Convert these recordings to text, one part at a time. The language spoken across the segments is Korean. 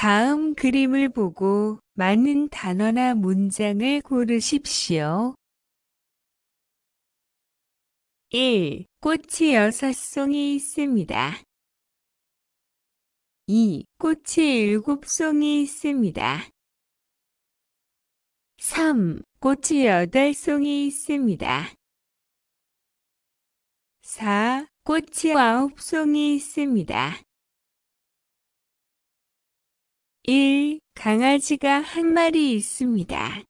다음 그림을 보고 맞는 단어나 문장을 고르십시오. 1. 꽃이 여섯 송이 있습니다. 2. 꽃이 일곱 송이 있습니다. 3. 꽃이 여덟 송이 있습니다. 4. 꽃이 아홉 송이 있습니다. 1. 강아지가 한 마리 있습니다.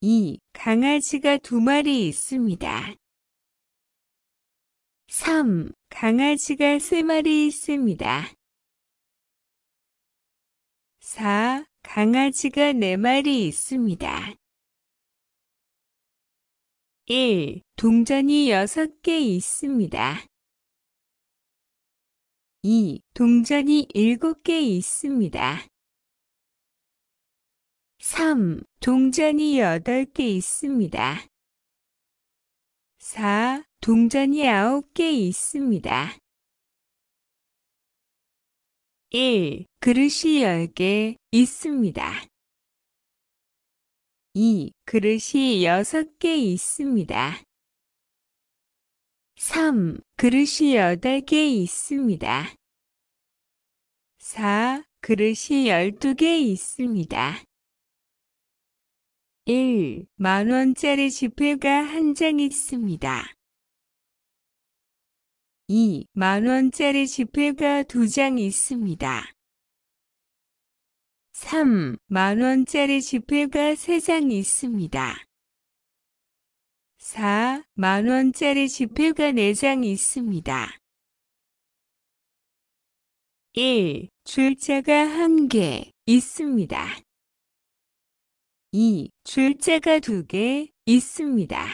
2. 강아지가 두 마리 있습니다. 3. 강아지가 세 마리 있습니다. 4. 강아지가 네 마리 있습니다. 1. 동전이 여섯 개 있습니다. 2. 동전이 7개 있습니다. 3. 동전이 8개 있습니다. 4. 동전이 9개 있습니다. 1. 그릇이 10개 있습니다. 2. 그릇이 6개 있습니다. 3. 그릇이 8개 있습니다. 4. 그릇이 12개 있습니다. 1. 만원짜리 지폐가 한 장 있습니다. 2. 만원짜리 지폐가 두 장 있습니다. 3. 만원짜리 지폐가 세 장 있습니다. 4. 만원짜리 지폐가 4장 있습니다. 1. 줄자가 1개 있습니다. 2. 줄자가 2개 있습니다.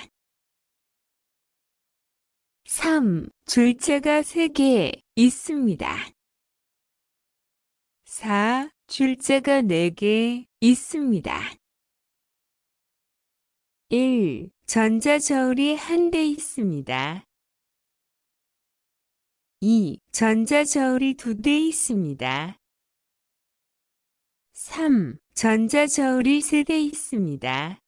3. 줄자가 3개 있습니다. 4. 줄자가 4개 있습니다. 1. 전자저울이 한 대 있습니다. 2. 전자저울이 두 대 있습니다. 3. 전자저울이 세 대 있습니다.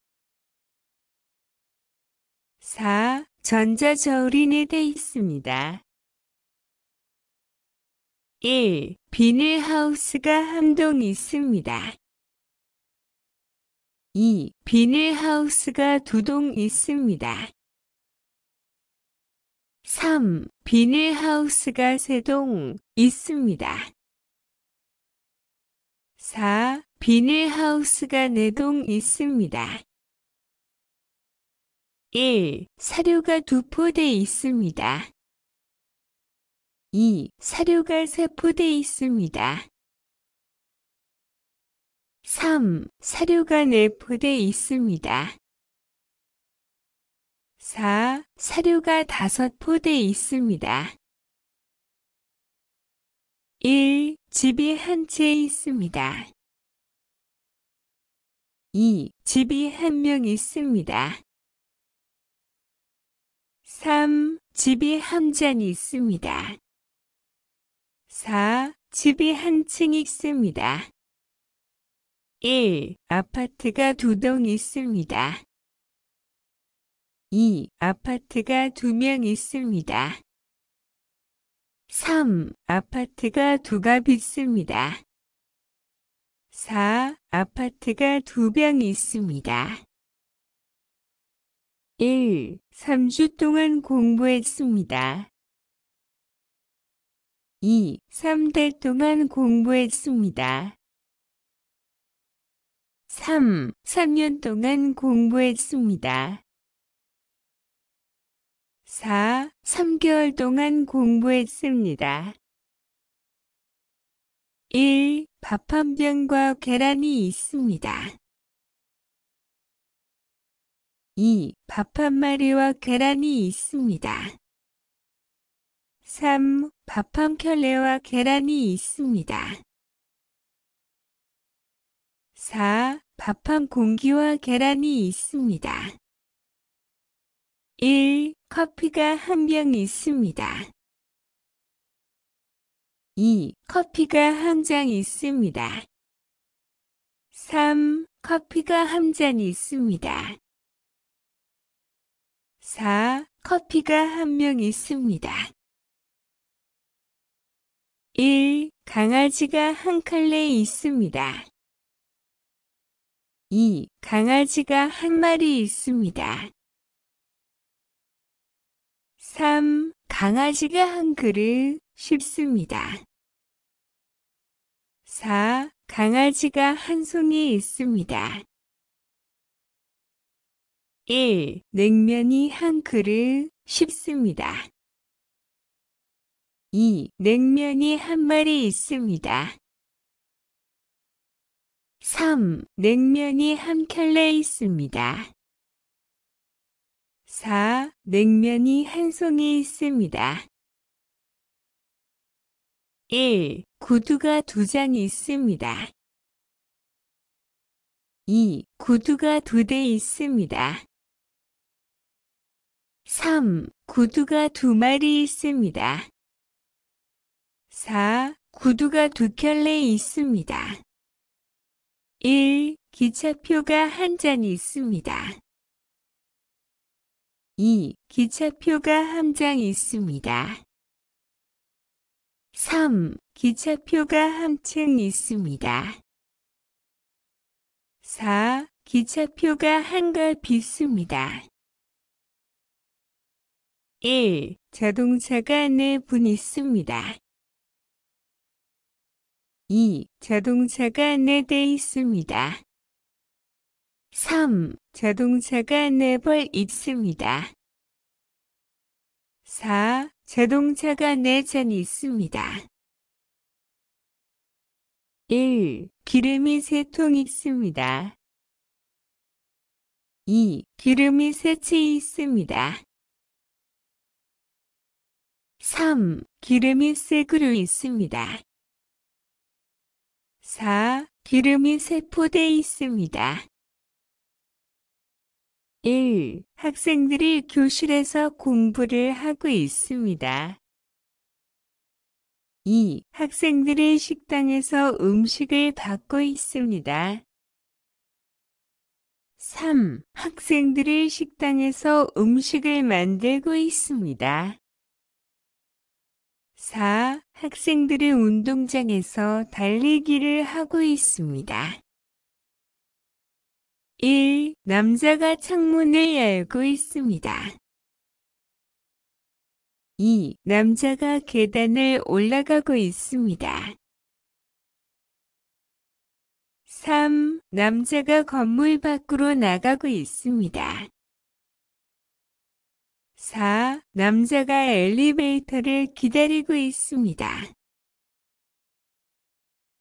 4. 전자저울이 네 대 있습니다. 1. 비닐하우스가 한 동 있습니다. 2. 비닐하우스가 두 동 있습니다. 3. 비닐하우스가 세 동 있습니다. 4. 비닐하우스가 네 동 있습니다. 1. 사료가 두 포대 있습니다. 2. 사료가 세 포대 있습니다. 3. 사료가 내포돼 있습니다. 4. 사료가 다섯 포돼 있습니다. 1. 집이 한 채 있습니다. 2. 집이 한 명 있습니다. 3. 집이 한 잔 있습니다. 4. 집이 한 층 있습니다. 1. 아파트가 두동 있습니다. 2. 아파트가 두 명 있습니다. 3. 아파트가 두가 있습니다. 4. 아파트가 두 병 있습니다. 1. 3주 동안 공부했습니다. 2. 3달 동안 공부했습니다. 3. 3년 동안 공부했습니다. 4. 3개월 동안 공부했습니다. 1. 밥 한 병과 계란이 있습니다. 2. 밥 한 마리와 계란이 있습니다. 3. 밥 한 켤레와 계란이 있습니다. 4. 밥한 공기와 계란이 있습니다. 1. 커피가 한 병 있습니다. 2. 커피가 한 장 있습니다. 3. 커피가 한 잔 있습니다. 4. 커피가 한 명 있습니다. 1. 강아지가 한 칼래 있습니다. 이 강아지가 한 마리 있습니다. 3. 강아지가 한 그릇 쉽습니다. 4. 강아지가 한 송이 있습니다. 1. 냉면이 한 그릇 쉽습니다. 2. 냉면이 한 마리 있습니다. 3. 냉면이 한 켤레 있습니다. 4. 냉면이 한 송이 있습니다. 1. 구두가 두 장 있습니다. 2. 구두가 두 대 있습니다. 3. 구두가 두 마리 있습니다. 4. 구두가 두 켤레 있습니다. 1. 기차표가 한잔 있습니다. 2. 기차표가 한 장 있습니다. 3. 기차표가 한 층 있습니다. 4. 기차표가 한갑 네 있습니다. 1. 자동차가 4분 있습니다. 2. 자동차가 안내돼 있습니다. 3. 자동차가 안내벌 있습니다. 4. 자동차가 안내잔 있습니다. 1. 기름이 세통 있습니다. 2. 기름이 세채 있습니다. 3. 기름이 세 그루 있습니다. 4. 기름이 세포돼 있습니다. 1. 학생들이 교실에서 공부를 하고 있습니다. 2. 학생들이 식당에서 음식을 받고 있습니다. 3. 학생들이 식당에서 음식을 만들고 있습니다. 4. 학생들은 운동장에서 달리기를 하고 있습니다. 1. 남자가 창문을 열고 있습니다. 2. 남자가 계단을 올라가고 있습니다. 3. 남자가 건물 밖으로 나가고 있습니다. 4. 남자가 엘리베이터를 기다리고 있습니다.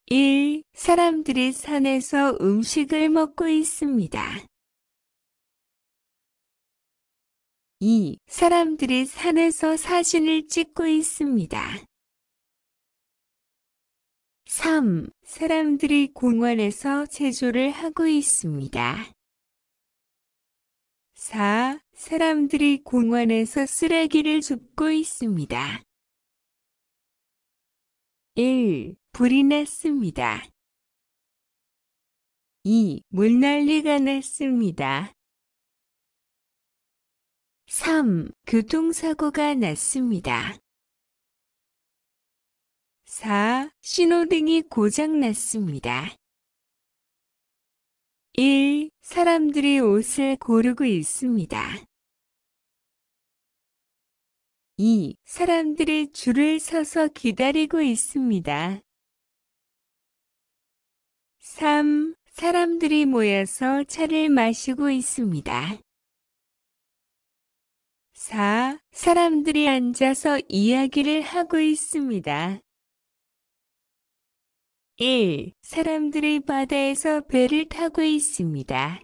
1. 사람들이 산에서 음식을 먹고 있습니다. 2. 사람들이 산에서 사진을 찍고 있습니다. 3. 사람들이 공원에서 체조를 하고 있습니다. 4. 사람들이 공원에서 쓰레기를 줍고 있습니다. 1. 불이 났습니다. 2. 물난리가 났습니다. 3. 교통사고가 났습니다. 4. 신호등이 고장났습니다. 1. 사람들이 옷을 고르고 있습니다. 2. 사람들이 줄을 서서 기다리고 있습니다. 3. 사람들이 모여서 차를 마시고 있습니다. 4. 사람들이 앉아서 이야기를 하고 있습니다. 1. 사람들이 바다에서 배를 타고 있습니다.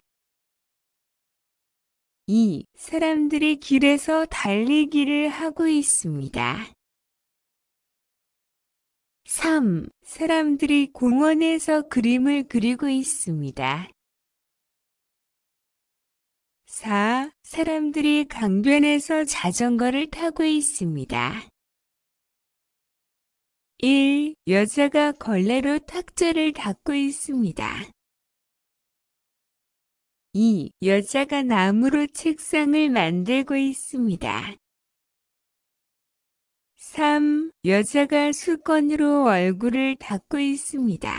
2. 사람들이 길에서 달리기를 하고 있습니다. 3. 사람들이 공원에서 그림을 그리고 있습니다. 4. 사람들이 강변에서 자전거를 타고 있습니다. 1. 여자가 걸레로 탁자를 닦고 있습니다. 이 여자가 나무로 책상을 만들고 있습니다. 3. 여자가 수건으로 얼굴을 닦고 있습니다.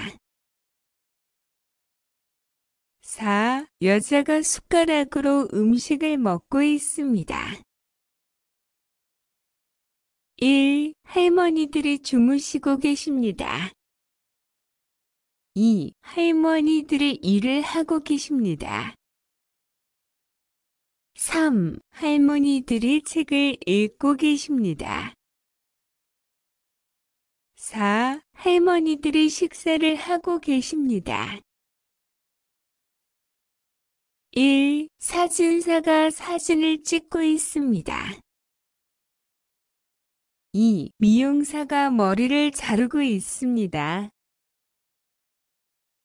4. 여자가 숟가락으로 음식을 먹고 있습니다. 1. 할머니들이 주무시고 계십니다. 2. 할머니들이 일을 하고 계십니다. 3. 할머니들이 책을 읽고 계십니다. 4. 할머니들이 식사를 하고 계십니다. 1. 사진사가 사진을 찍고 있습니다. 2. 미용사가 머리를 자르고 있습니다.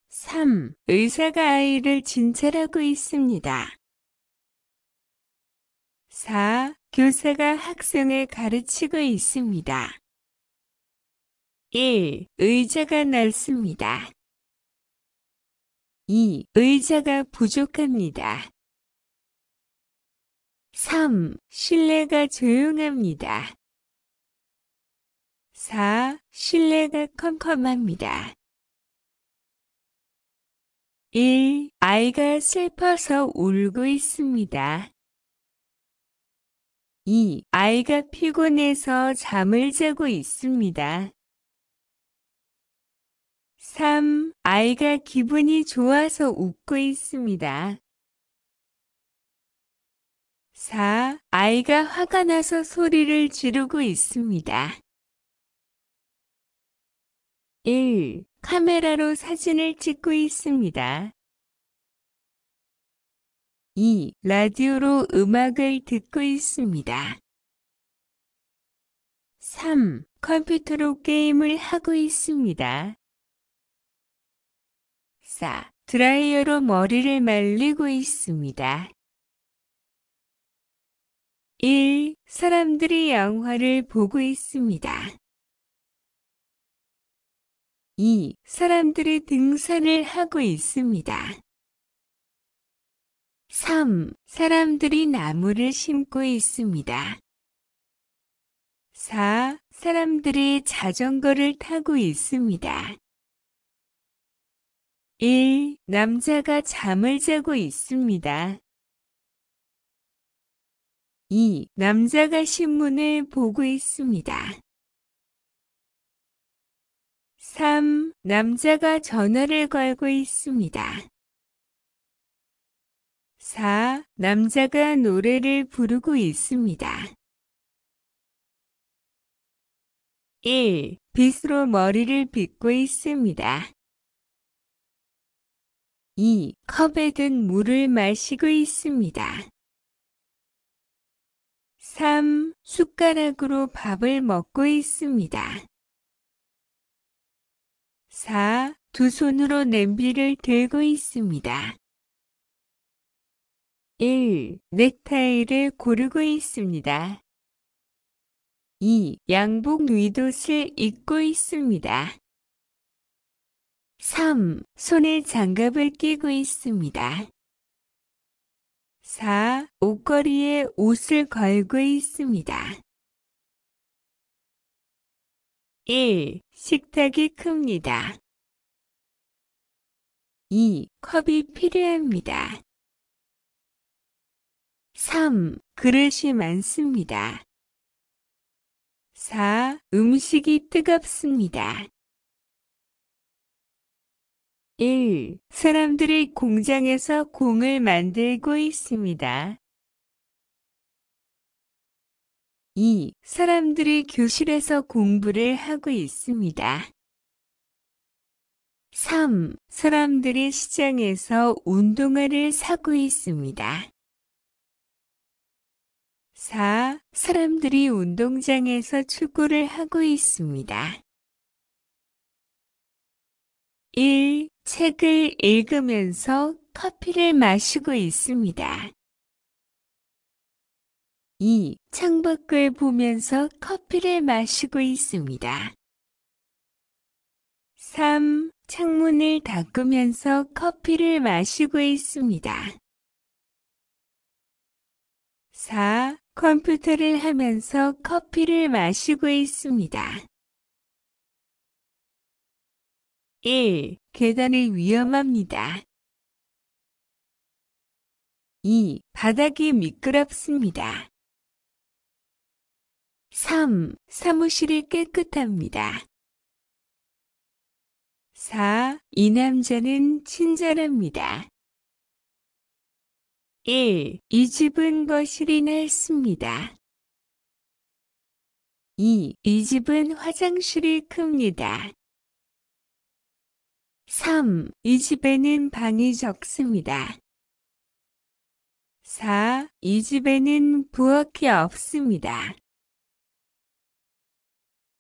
3. 의사가 아이를 진찰하고 있습니다. 4. 교사가 학생을 가르치고 있습니다. 1. 의자가 낡습니다. 2. 의자가 부족합니다. 3. 실내가 조용합니다. 4. 실내가 컴컴합니다. 1. 아이가 슬퍼서 울고 있습니다. 2. 아이가 피곤해서 잠을 자고 있습니다. 3. 아이가 기분이 좋아서 웃고 있습니다. 4. 아이가 화가 나서 소리를 지르고 있습니다. 1. 카메라로 사진을 찍고 있습니다. 2. 라디오로 음악을 듣고 있습니다. 3. 컴퓨터로 게임을 하고 있습니다. 4. 드라이어로 머리를 말리고 있습니다. 1. 사람들이 영화를 보고 있습니다. 2. 사람들이 등산을 하고 있습니다. 3. 사람들이 나무를 심고 있습니다. 4. 사람들이 자전거를 타고 있습니다. 1. 남자가 잠을 자고 있습니다. 2. 남자가 신문을 보고 있습니다. 3. 남자가 전화를 걸고 있습니다. 4. 남자가 노래를 부르고 있습니다. 1. 빗으로 머리를 빗고 있습니다. 2. 컵에 든 물을 마시고 있습니다. 3. 숟가락으로 밥을 먹고 있습니다. 4. 두 손으로 냄비를 들고 있습니다. 1. 넥타이를 고르고 있습니다. 2. 양복 윗옷을 입고 있습니다. 3. 손에 장갑을 끼고 있습니다. 4. 옷걸이에 옷을 걸고 있습니다. 1. 식탁이 큽니다. 2. 컵이 필요합니다. 3. 그릇이 많습니다. 4. 음식이 뜨겁습니다. 1. 사람들이 공장에서 공을 만들고 있습니다. 2. 사람들이 교실에서 공부를 하고 있습니다. 3. 사람들이 시장에서 운동화를 사고 있습니다. 4. 사람들이 운동장에서 축구를 하고 있습니다. 1. 책을 읽으면서 커피를 마시고 있습니다. 2. 창밖을 보면서 커피를 마시고 있습니다. 3. 창문을 닦으면서 커피를 마시고 있습니다. 4. 컴퓨터를 하면서 커피를 마시고 있습니다. 1. 계단을 위험합니다. 2. 바닥이 미끄럽습니다. 3. 사무실이 깨끗합니다. 4. 이 남자는 친절합니다. 1. 이 집은 거실이나 습니다 2. 이 집은 화장실이 큽니다. 3. 이 집에는 방이 적습니다. 4. 이 집에는 부엌이 없습니다.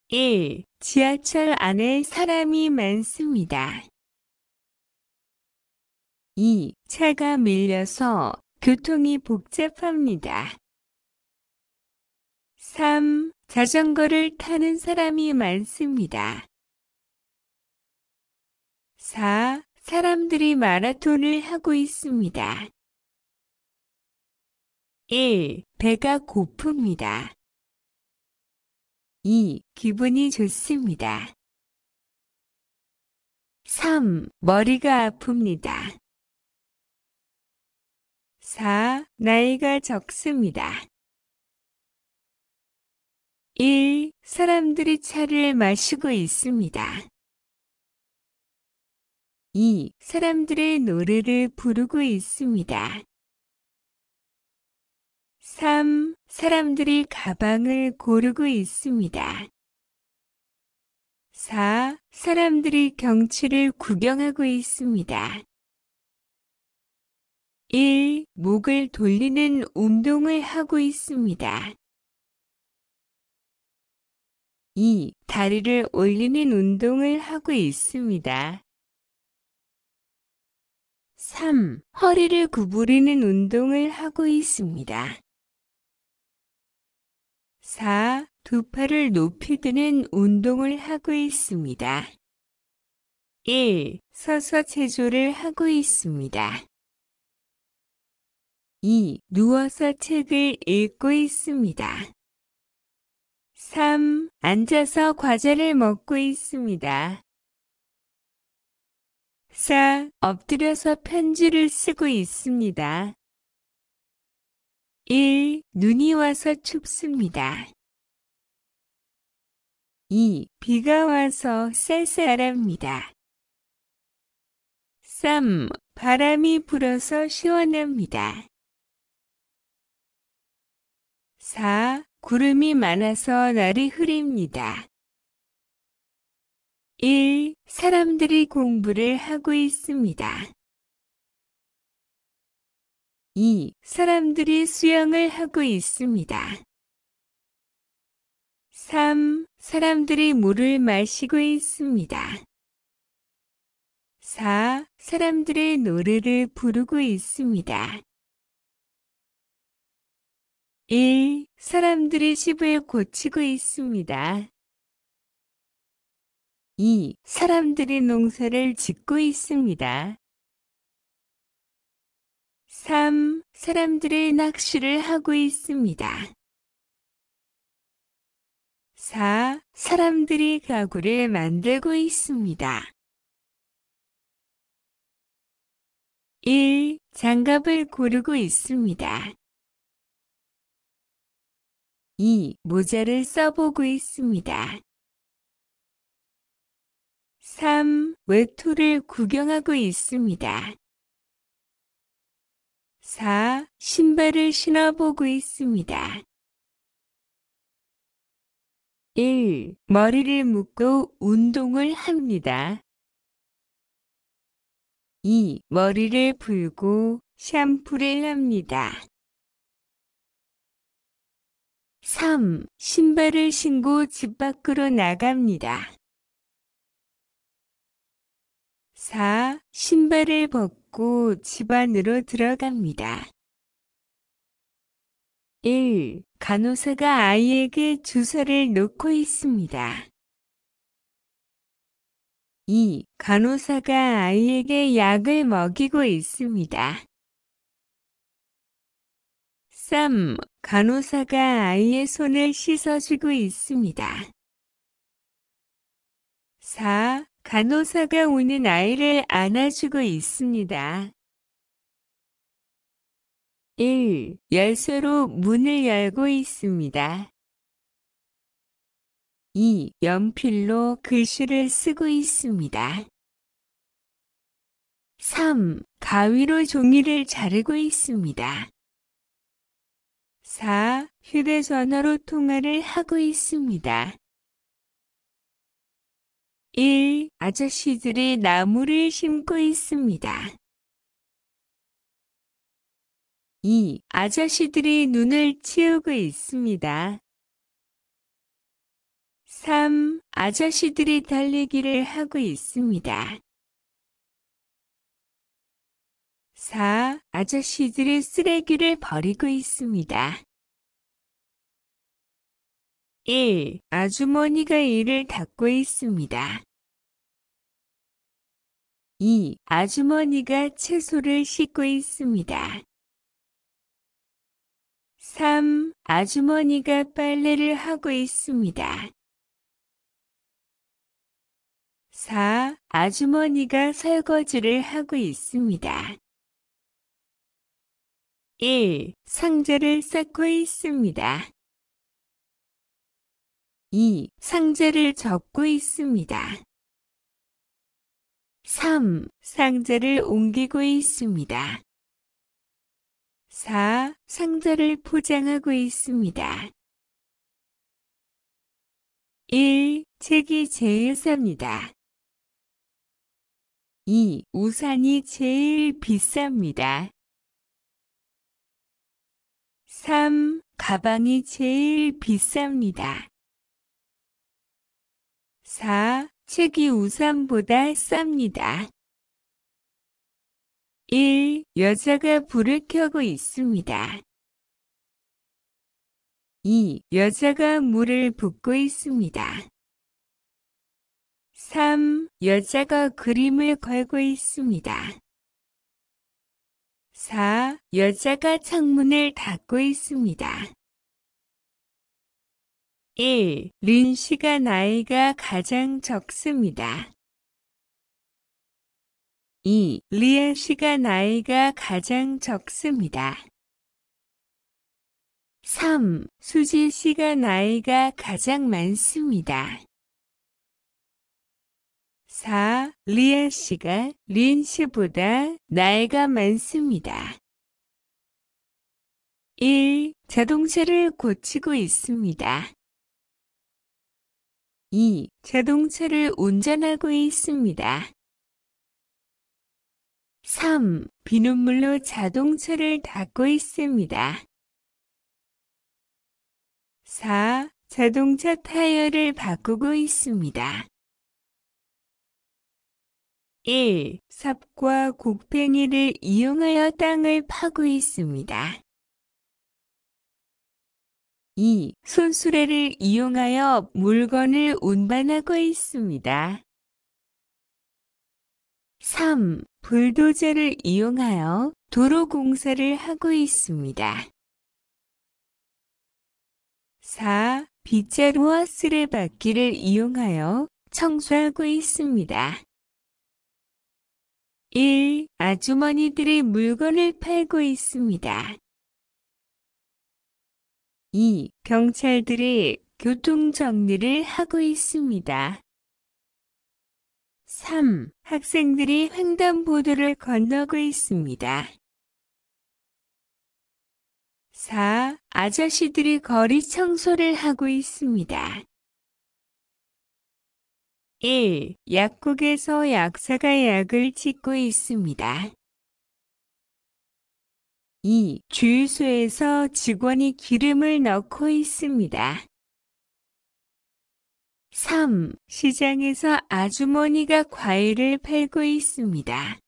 1. 지하철 안에 사람이 많습니다. 2. 차가 밀려서 교통이 복잡합니다. 3. 자전거를 타는 사람이 많습니다. 4. 사람들이 마라톤을 하고 있습니다. 1. 배가 고픕니다. 2. 기분이 좋습니다. 3. 머리가 아픕니다. 4. 나이가 적습니다. 1. 사람들이 차를 마시고 있습니다. 2. 사람들의 노래를 부르고 있습니다. 3. 사람들이 가방을 고르고 있습니다. 4. 사람들이 경치를 구경하고 있습니다. 1. 목을 돌리는 운동을 하고 있습니다. 2. 다리를 올리는 운동을 하고 있습니다. 3. 허리를 구부리는 운동을 하고 있습니다. 4. 두 팔을 높이 드는 운동을 하고 있습니다. 1. 서서 체조를 하고 있습니다. 2. 누워서 책을 읽고 있습니다. 3. 앉아서 과자를 먹고 있습니다. 4. 엎드려서 편지를 쓰고 있습니다. 1. 눈이 와서 춥습니다. 2. 비가 와서 쌀쌀합니다. 3. 바람이 불어서 시원합니다. 4. 구름이 많아서 날이 흐립니다. 1. 사람들이 공부를 하고 있습니다. 2. 사람들이 수영을 하고 있습니다. 3. 사람들이 물을 마시고 있습니다. 4. 사람들의 노래를 부르고 있습니다. 1. 사람들이 시부에 고치고 있습니다. 2. 사람들이 농사를 짓고 있습니다. 3. 사람들이 낚시를 하고 있습니다. 4. 사람들이 가구를 만들고 있습니다. 1. 장갑을 고르고 있습니다. 이 모자를 써보고 있습니다. 3. 외투를 구경하고 있습니다. 4. 신발을 신어보고 있습니다. 1. 머리를 묶고 운동을 합니다. 2. 머리를 풀고 샴푸를 합니다. 3. 신발을 신고 집 밖으로 나갑니다. 4. 신발을 벗고 집 안으로 들어갑니다. 1. 간호사가 아이에게 주사를 놓고 있습니다. 2. 간호사가 아이에게 약을 먹이고 있습니다. 3. 간호사가 아이의 손을 씻어주고 있습니다. 4. 간호사가 우는 아이를 안아주고 있습니다. 1. 열쇠로 문을 열고 있습니다. 2. 연필로 글씨를 쓰고 있습니다. 3. 가위로 종이를 자르고 있습니다. 4. 휴대전화로 통화를 하고 있습니다. 1. 아저씨들이 나무를 심고 있습니다. 2. 아저씨들이 눈을 치우고 있습니다. 3. 아저씨들이 달리기를 하고 있습니다. 4. 아저씨들의 쓰레기를 버리고 있습니다. 1. 아주머니가 이를 닦고 있습니다. 2. 아주머니가 채소를 씻고 있습니다. 3. 아주머니가 빨래를 하고 있습니다. 4. 아주머니가 설거지를 하고 있습니다. 1. 상자를 쌓고 있습니다. 2. 상자를 접고 있습니다. 3. 상자를 옮기고 있습니다. 4. 상자를 포장하고 있습니다. 1. 책이 제일 쌉니다. 2. 우산이 제일 비쌉니다. 3. 가방이 제일 비쌉니다. 4. 책이 우산보다 쌉니다. 1. 여자가 불을 켜고 있습니다. 2. 여자가 물을 붓고 있습니다. 3. 여자가 그림을 걸고 있습니다. 4. 여자가 창문을 닫고 있습니다. 1. 린 씨가 나이가 가장 적습니다. 2. 리아 씨가 나이가 가장 적습니다. 3. 수지 씨가 나이가 가장 많습니다. 4. 리아 씨가 린 씨보다 나이가 많습니다. 1. 자동차를 고치고 있습니다. 2. 자동차를 운전하고 있습니다. 3. 비눗물로 자동차를 닦고 있습니다. 4. 자동차 타이어를 바꾸고 있습니다. 1. 삽과 곡팽이를 이용하여 땅을 파고 있습니다. 2. 손수레를 이용하여 물건을 운반하고 있습니다. 3. 불도저를 이용하여 도로 공사를 하고 있습니다. 4. 빗자루와 쓰레받기를 이용하여 청소하고 있습니다. 1. 아주머니들의 물건을 팔고 있습니다. 2. 경찰들이 교통정리를 하고 있습니다. 3. 학생들이 횡단보도를 건너고 있습니다. 4. 아저씨들이 거리 청소를 하고 있습니다. 1. 약국에서 약사가 약을 짓고 있습니다. 2. 주유소에서 직원이 기름을 넣고 있습니다. 3. 시장에서 아주머니가 과일을 팔고 있습니다.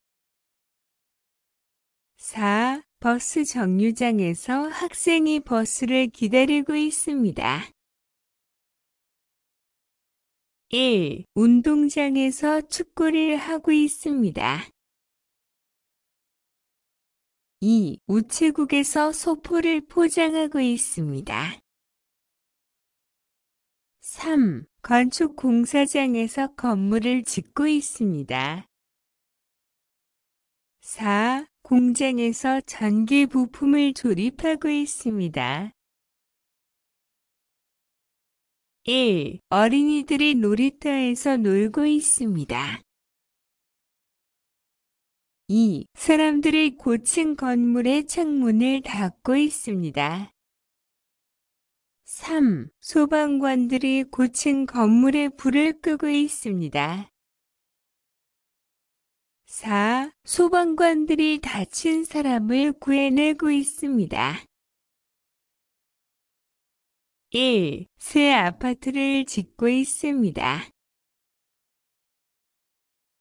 4. 버스 정류장에서 학생이 버스를 기다리고 있습니다. 1. 예, 운동장에서 축구를 하고 있습니다. 2. 우체국에서 소포를 포장하고 있습니다. 3. 건축 공사장에서 건물을 짓고 있습니다. 4. 공장에서 전기 부품을 조립하고 있습니다. 1. 어린이들이 놀이터에서 놀고 있습니다. 2. 사람들이 고층 건물의 창문을 닫고 있습니다. 3. 소방관들이 고층 건물에 불을 끄고 있습니다. 4. 소방관들이 다친 사람을 구해내고 있습니다. 1. 새 아파트를 짓고 있습니다.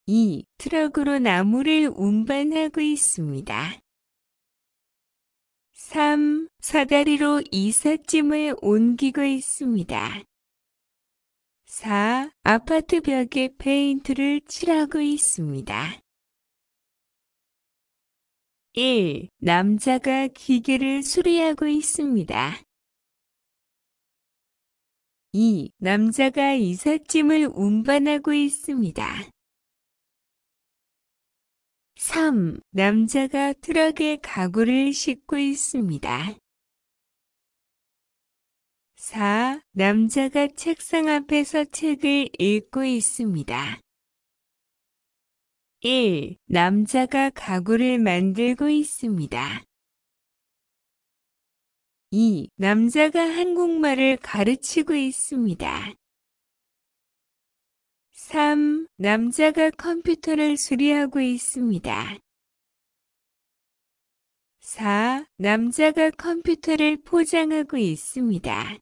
2. 트럭으로 나무를 운반하고 있습니다. 3. 사다리로 이삿짐을 옮기고 있습니다. 4. 아파트 벽에 페인트를 칠하고 있습니다. 1. 남자가 기계를 수리하고 있습니다. 이 남자가 이삿짐을 운반하고 있습니다. 3. 남자가 트럭에 가구를 싣고 있습니다. 4. 남자가 책상 앞에서 책을 읽고 있습니다. 1. 남자가 가구를 만들고 있습니다. 이 남자가 한국말을 가르치고 있습니다. 3. 남자가 컴퓨터를 수리하고 있습니다. 4. 남자가 컴퓨터를 포장하고 있습니다.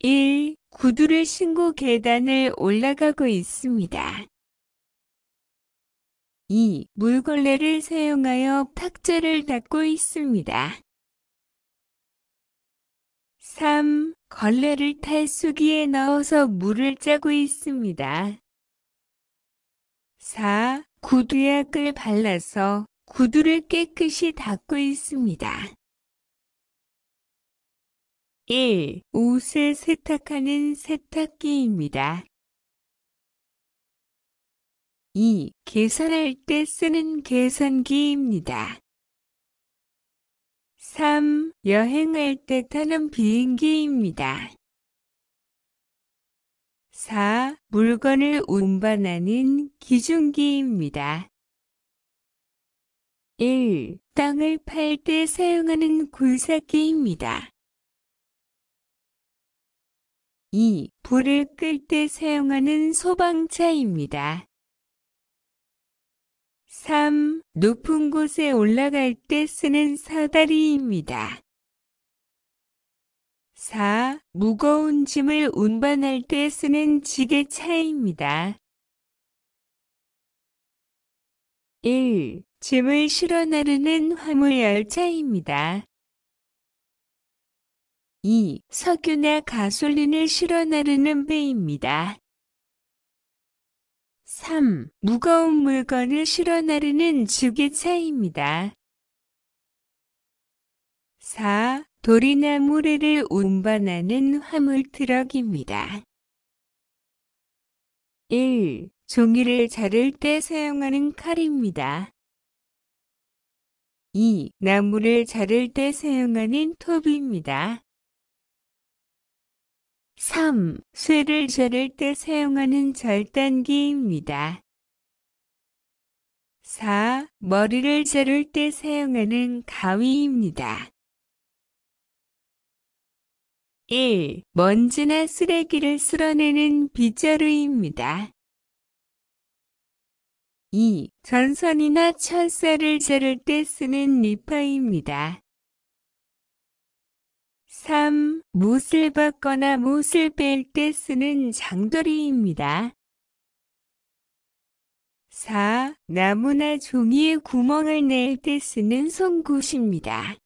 1. 구두를 신고 계단을 올라가고 있습니다. 2. 물걸레를 사용하여 탁자를 닦고 있습니다. 3. 걸레를 탈수기에 넣어서 물을 짜고 있습니다. 4. 구두약을 발라서 구두를 깨끗이 닦고 있습니다. 1. 옷을 세탁하는 세탁기입니다. 2. 계산할 때 쓰는 계산기입니다. 3. 여행할 때 타는 비행기입니다. 4. 물건을 운반하는 기중기입니다. 1. 땅을 팔 때 사용하는 굴삭기입니다. 2. 불을 끌 때 사용하는 소방차입니다. 3. 높은 곳에 올라갈 때 쓰는 사다리입니다. 4. 무거운 짐을 운반할 때 쓰는 지게차입니다. 1. 짐을 실어 나르는 화물열차입니다. 2. 석유나 가솔린을 실어 나르는 배입니다. 3. 무거운 물건을 실어 나르는 지게차입니다. 4. 돌이나 모래를 운반하는 화물트럭입니다. 1. 종이를 자를 때 사용하는 칼입니다. 2. 나무를 자를 때 사용하는 톱입니다. 3. 쇠를 자를 때 사용하는 절단기입니다. 4. 머리를 자를 때 사용하는 가위입니다. 1. 먼지나 쓰레기를 쓸어내는 빗자루입니다. 2. 전선이나 철사를 자를 때 쓰는 리파입니다. 3. 못을 벗거나 못을 뺄 때 쓰는 장돌이입니다 4. 나무나 종이에 구멍을 낼 때 쓰는 송곳입니다.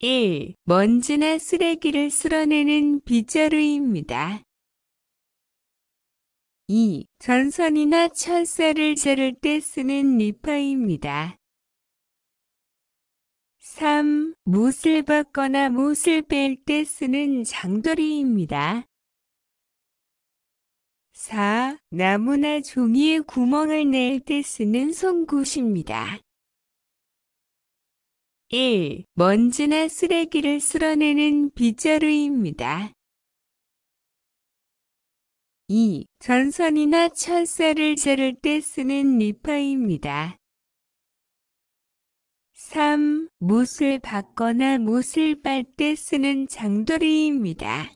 1. 먼지나 쓰레기를 쓸어내는 빗자루입니다. 2. 전선이나 철사를 자를 때 쓰는 리파입니다. 3. 못을 박거나 못을 뺄 때 쓰는 장돌이입니다 4. 나무나 종이에 구멍을 낼 때 쓰는 송곳입니다. 1. 먼지나 쓰레기를 쓸어내는 빗자루입니다. 2. 전선이나 철사를 자를 때 쓰는 리파입니다. 3. 못을 박거나 못을 빨 때 쓰는 장돌이입니다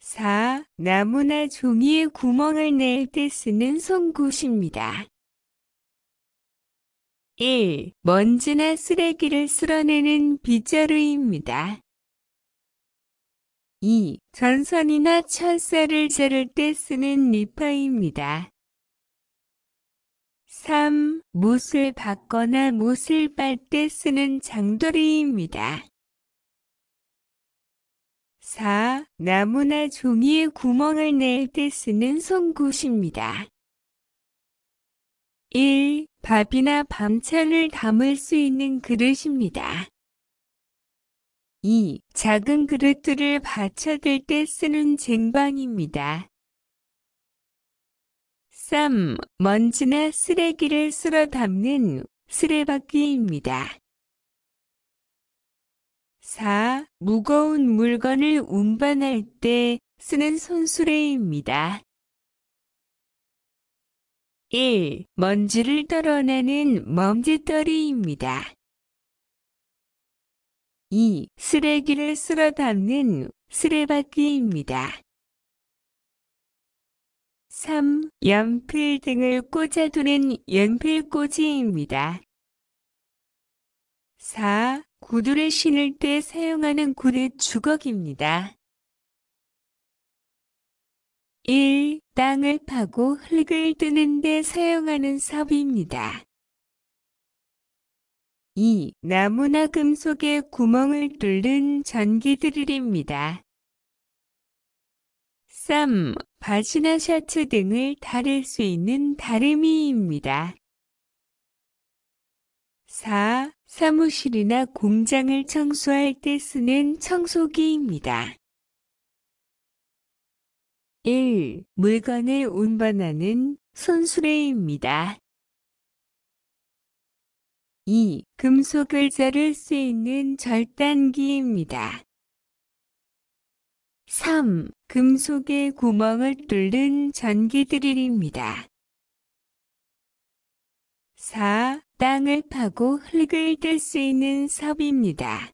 4. 나무나 종이에 구멍을 낼 때 쓰는 송곳입니다. 1. 먼지나 쓰레기를 쓸어내는 빗자루입니다. 2. 전선이나 철사를 자를 때 쓰는 리파입니다. 3. 못을 박거나 못을 빨 때 쓰는 장도리입니다. 4. 나무나 종이에 구멍을 낼 때 쓰는 송곳입니다. 1. 밥이나 밤차를 담을 수 있는 그릇입니다. 2. 작은 그릇들을 받쳐들 때 쓰는 쟁방입니다 3. 먼지나 쓰레기를 쓸어 담는 쓰레받기입니다. 4. 무거운 물건을 운반할 때 쓰는 손수레입니다. 1. 먼지를 떨어내는 먼지떨이입니다. 2. 쓰레기를 쓸어 담는 쓰레받기입니다. 3. 연필 등을 꽂아두는 연필꽂이입니다. 4. 구두를 신을 때 사용하는 구두 주걱입니다. 1. 땅을 파고 흙을 뜨는 데 사용하는 삽입니다. 2. 나무나 금속에 구멍을 뚫는 전기드릴입니다. 3. 바지나 셔츠 등을 다릴 수 있는 다리미입니다. 4. 사무실이나 공장을 청소할 때 쓰는 청소기입니다. 1. 물건을 운반하는 손수레입니다. 2. 금속을 자를 수 있는 절단기입니다. 3. 금속의 구멍을 뚫는 전기드릴입니다. 4. 땅을 파고 흙을 뜰 수 있는 섭입니다.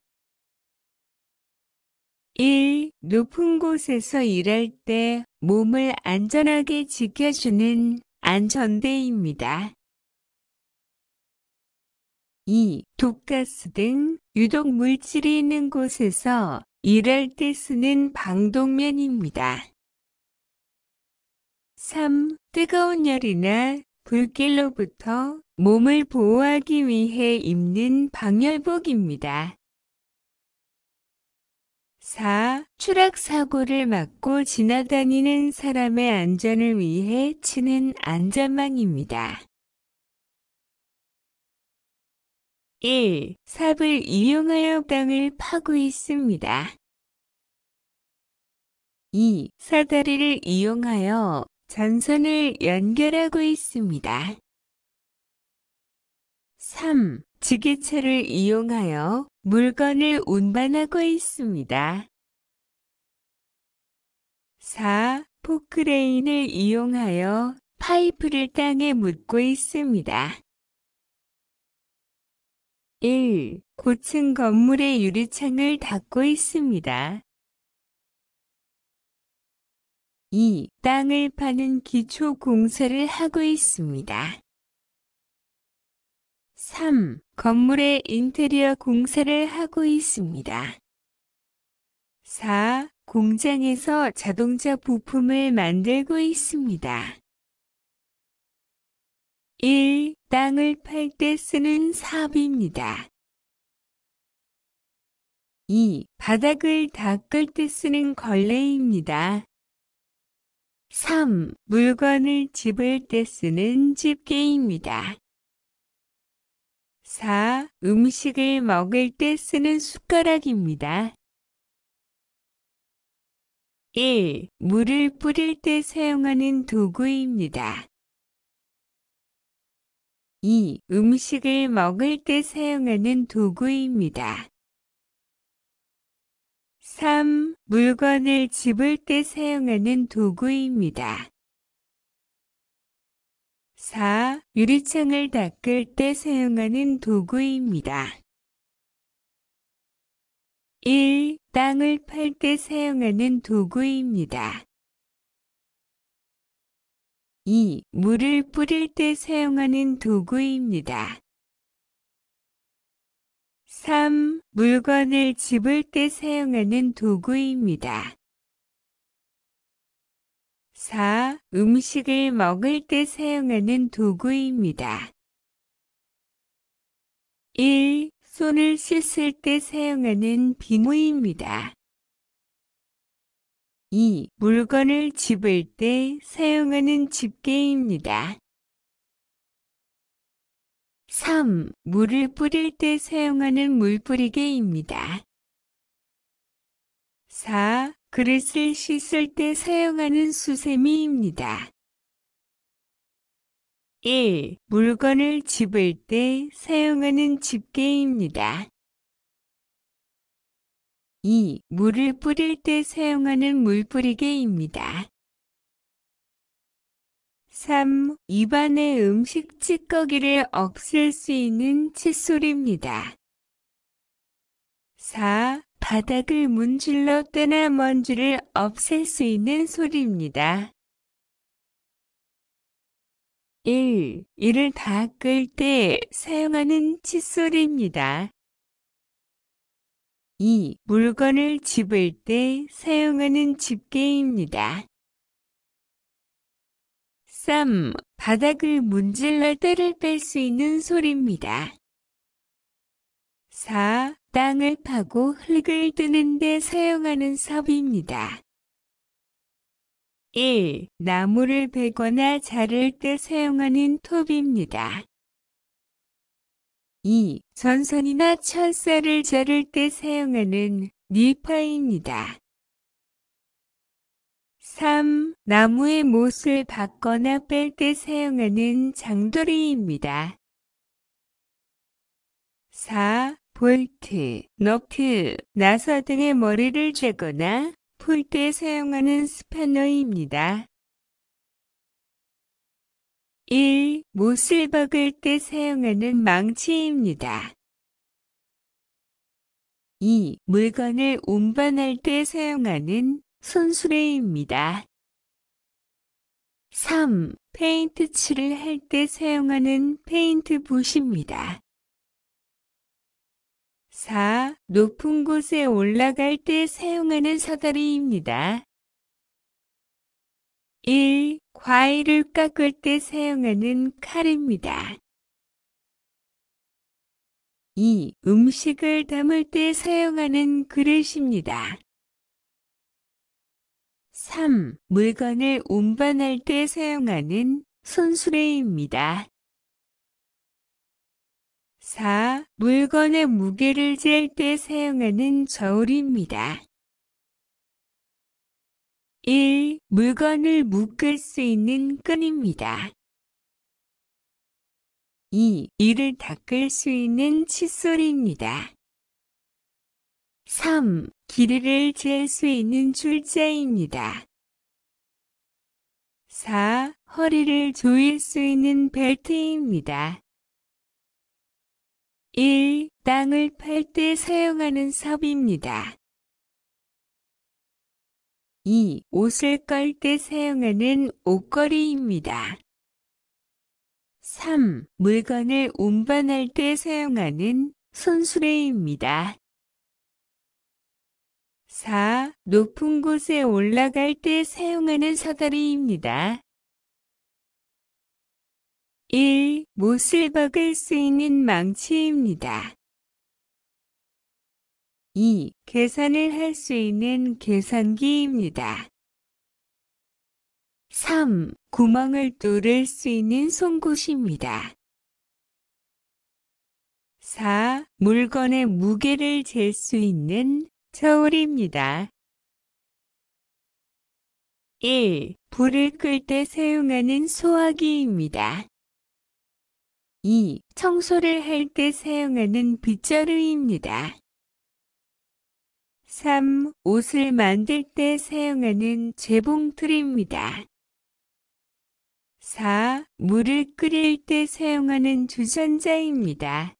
1. 높은 곳에서 일할 때 몸을 안전하게 지켜주는 안전대입니다. 2. 독가스 등 유독 물질이 있는 곳에서 일할 때 쓰는 방독면입니다. 3. 뜨거운 열이나 불길로부터 몸을 보호하기 위해 입는 방열복입니다. 4. 추락사고를 막고 지나다니는 사람의 안전을 위해 치는 안전망입니다. 1. 삽을 이용하여 땅을 파고 있습니다. 2. 사다리를 이용하여 전선을 연결하고 있습니다. 3. 지게차를 이용하여 물건을 운반하고 있습니다. 4. 포크레인을 이용하여 파이프를 땅에 묻고 있습니다. 1. 고층 건물의 유리창을 닫고 있습니다. 2. 땅을 파는 기초 공사를 하고 있습니다. 3. 건물의 인테리어 공사를 하고 있습니다. 4. 공장에서 자동차 부품을 만들고 있습니다. 1. 땅을 팔 때 쓰는 사업입니다 2. 바닥을 닦을 때 쓰는 걸레입니다. 3. 물건을 집을 때 쓰는 집게입니다. 4. 음식을 먹을 때 쓰는 숟가락입니다. 1. 물을 뿌릴 때 사용하는 도구입니다. 2. 음식을 먹을 때 사용하는 도구입니다. 3. 물건을 집을 때 사용하는 도구입니다. 4. 유리창을 닦을 때 사용하는 도구입니다. 1. 땅을 팔 때 사용하는 도구입니다. 2. 물을 뿌릴 때 사용하는 도구입니다. 3. 물건을 집을 때 사용하는 도구입니다. 4. 음식을 먹을 때 사용하는 도구입니다. 1. 손을 씻을 때 사용하는 비누입니다. 2. 물건을 집을 때 사용하는 집게입니다. 3. 물을 뿌릴 때 사용하는 물뿌리개입니다. 4. 그릇을 씻을 때 사용하는 수세미입니다. 1. 물건을 집을 때 사용하는 집게입니다. 2. 물을 뿌릴 때 사용하는 물뿌리개입니다. 3. 입안에 음식 찌꺼기를 없앨 수 있는 칫솔입니다. 4. 바닥을 문질러 때나 먼지를 없앨 수 있는 소리입니다. 1. 이를 닦을 때 사용하는 칫솔입니다. 2. 물건을 집을 때 사용하는 집게입니다. 3. 바닥을 문질러 때를 뺄 수 있는 소리입니다. 4. 땅을 파고 흙을 뜨는데 사용하는 섭입니다 1. 나무를 베거나 자를 때 사용하는 톱입니다. 2. 전선이나 철사를 자를 때 사용하는 니파입니다. 3. 나무의 못을 박거나 뺄 때 사용하는 장돌이입니다 4. 볼트, 너트, 나사 등의 머리를 재거나 풀 때 사용하는 스패너입니다. 1. 못을 박을 때 사용하는 망치입니다. 2. 물건을 운반할 때 사용하는 손수레입니다. 3. 페인트 칠을 할 때 사용하는 페인트 붓입니다. 4. 높은 곳에 올라갈 때 사용하는 사다리입니다. 1. 과일을 깎을 때 사용하는 칼입니다. 2. 음식을 담을 때 사용하는 그릇입니다. 3. 물건을 운반할 때 사용하는 손수레입니다. 4. 물건의 무게를 잴 때 사용하는 저울입니다. 1. 물건을 묶을 수 있는 끈입니다. 2. 이를 닦을 수 있는 칫솔입니다. 3. 길이를 잴 수 있는 줄자입니다. 4. 허리를 조일 수 있는 벨트입니다. 1. 땅을 팔 때 사용하는 섭입니다. 2. 옷을 깔 때 사용하는 옷걸이입니다. 3. 물건을 운반할 때 사용하는 손수레입니다. 4. 높은 곳에 올라갈 때 사용하는 사다리입니다. 1. 못을 박을 수 있는 망치입니다. 2. 계산을 할 수 있는 계산기입니다. 3. 구멍을 뚫을 수 있는 송곳입니다. 4. 물건의 무게를 잴 수 있는 저울입니다. 1. 불을 끌 때 사용하는 소화기입니다. 2. 청소를 할 때 사용하는 빗자루입니다. 3. 옷을 만들 때 사용하는 재봉틀입니다. 4. 물을 끓일 때 사용하는 주전자입니다.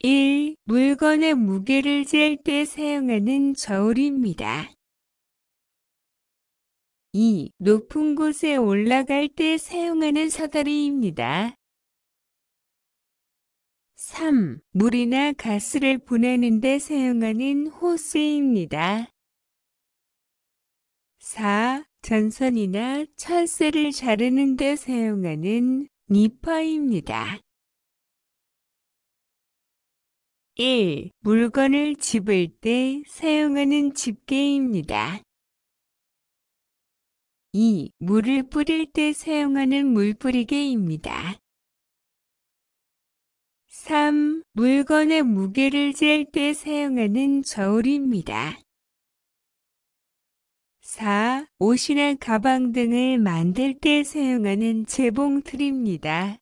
1. 물건의 무게를 잴 때 사용하는 저울입니다. 2. 높은 곳에 올라갈 때 사용하는 사다리입니다. 3. 물이나 가스를 보내는데 사용하는 호스입니다. 4. 전선이나 철새를 자르는데 사용하는 니퍼입니다. 1. 물건을 집을 때 사용하는 집게입니다. 2. 물을 뿌릴 때 사용하는 물뿌리개입니다. 3. 물건의 무게를 잴 때 사용하는 저울입니다. 4. 옷이나 가방 등을 만들 때 사용하는 재봉틀입니다.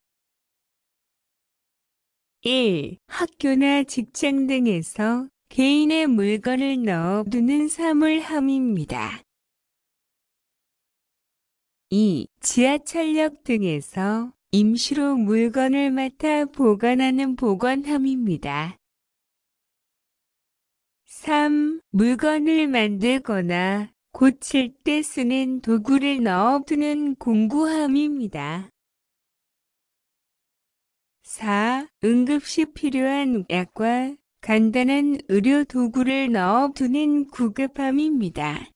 1. 학교나 직장 등에서 개인의 물건을 넣어두는 사물함입니다. 2. 지하철역 등에서 임시로 물건을 맡아 보관하는 보관함입니다. 3. 물건을 만들거나 고칠 때 쓰는 도구를 넣어두는 공구함입니다. 4. 응급시 필요한 약과 간단한 의료 도구를 넣어두는 구급함입니다.